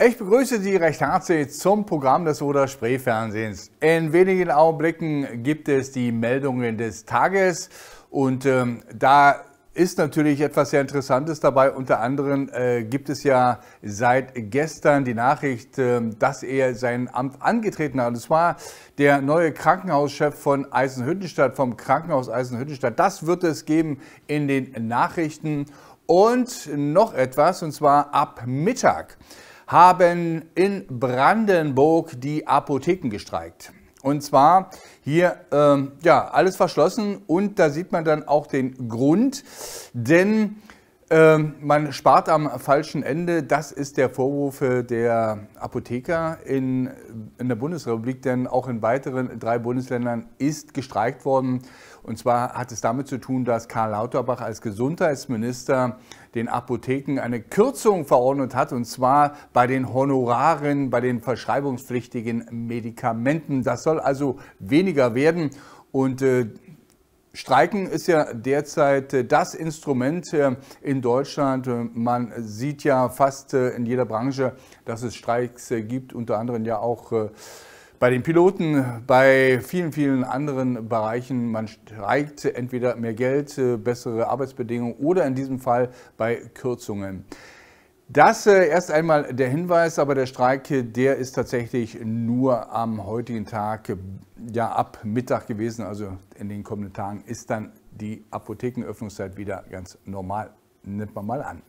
Ich begrüße Sie recht herzlich zum Programm des Oder Spree Fernsehens. In wenigen Augenblicken gibt es die Meldungen des Tages und ähm, da ist natürlich etwas sehr Interessantes dabei. Unter anderem äh, gibt es ja seit gestern die Nachricht, äh, dass er sein Amt angetreten hat. Und zwar der neue Krankenhauschef von Eisenhüttenstadt, vom Krankenhaus Eisenhüttenstadt. Das wird es geben in den Nachrichten. Und noch etwas, und zwar ab Mittag haben in Brandenburg die Apotheken gestreikt. Und zwar hier, ähm, ja, alles verschlossen und da sieht man dann auch den Grund, denn ähm, man spart am falschen Ende, das ist der Vorwurf äh, der Apotheker in, in der Bundesrepublik, denn auch in weiteren drei Bundesländern ist gestreikt worden. Und zwar hat es damit zu tun, dass Karl Lauterbach als Gesundheitsminister den Apotheken eine Kürzung verordnet hat, und zwar bei den Honoraren, bei den verschreibungspflichtigen Medikamenten. Das soll also weniger werden. Und äh, Streiken ist ja derzeit äh, das Instrument äh, in Deutschland. Äh, man sieht ja fast in jeder Branche, dass es Streiks gibt, unter anderem ja auch bei den Piloten, bei vielen, vielen anderen Bereichen. Man streikt entweder mehr Geld, bessere Arbeitsbedingungen oder in diesem Fall bei Kürzungen. Das äh, erst einmal der Hinweis, aber der Streik, äh, der ist tatsächlich nur am heutigen Tag, äh, ja ab Mittag gewesen, also in den kommenden Tagen ist dann die Apothekenöffnungszeit wieder ganz normal, nimmt man mal an.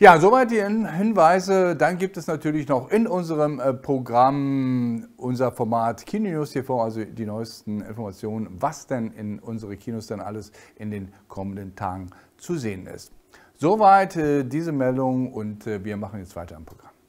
Ja, soweit die Hinweise. Dann gibt es natürlich noch in unserem äh, Programm unser Format Kinonews TV, also die neuesten Informationen, was denn in unsere Kinos dann alles in den kommenden Tagen zu sehen ist. Soweit äh, diese Meldung und äh, wir machen jetzt weiter im Programm.